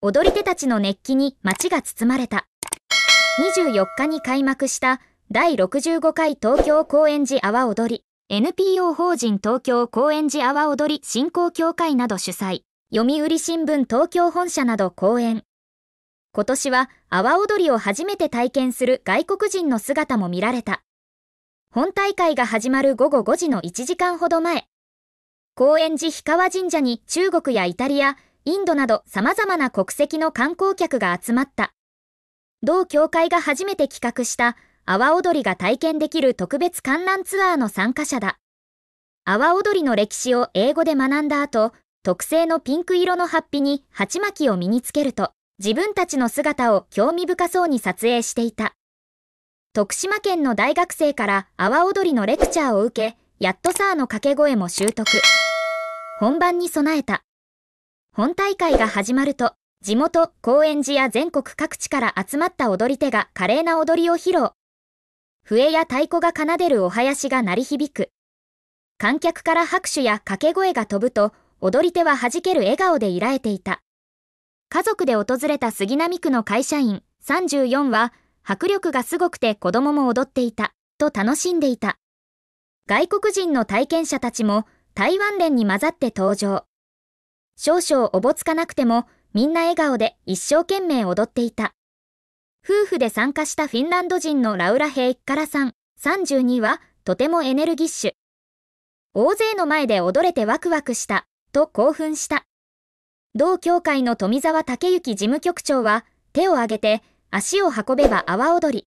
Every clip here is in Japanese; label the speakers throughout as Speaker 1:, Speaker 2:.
Speaker 1: 踊り手たちの熱気に街が包まれた。24日に開幕した第65回東京高円寺阿波踊り、NPO 法人東京高円寺阿波踊り振興協会など主催、読売新聞東京本社など公演。今年は阿波踊りを初めて体験する外国人の姿も見られた。本大会が始まる午後5時の1時間ほど前、高円寺氷川神社に中国やイタリア、インドなど様々な国籍の観光客が集まった。同協会が初めて企画した阿波踊りが体験できる特別観覧ツアーの参加者だ。阿波踊りの歴史を英語で学んだ後、特製のピンク色のハッピに鉢巻きを身につけると、自分たちの姿を興味深そうに撮影していた。徳島県の大学生から阿波踊りのレクチャーを受け、やっとさーの掛け声も習得。本番に備えた。本大会が始まると、地元、高円寺や全国各地から集まった踊り手が華麗な踊りを披露。笛や太鼓が奏でるお囃子が鳴り響く。観客から拍手や掛け声が飛ぶと、踊り手は弾ける笑顔でいらえていた。家族で訪れた杉並区の会社員34は、迫力がすごくて子供も踊っていた、と楽しんでいた。外国人の体験者たちも台湾連に混ざって登場。少々おぼつかなくても、みんな笑顔で一生懸命踊っていた。夫婦で参加したフィンランド人のラウラヘイッカラさん、32は、とてもエネルギッシュ。大勢の前で踊れてワクワクした、と興奮した。同協会の富澤武之事務局長は、手を挙げて、足を運べば阿波踊り。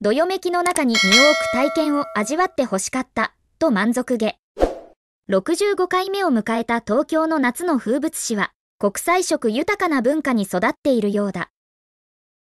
Speaker 1: どよめきの中に身を置く体験を味わってほしかった、と満足げ。65回目を迎えた東京の夏の風物詩は、国際色豊かな文化に育っているようだ。